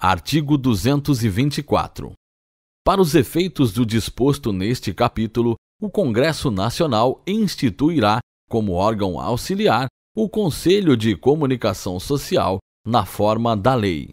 Artigo 224. Para os efeitos do disposto neste capítulo, o Congresso Nacional instituirá, como órgão auxiliar, o Conselho de Comunicação Social na forma da lei.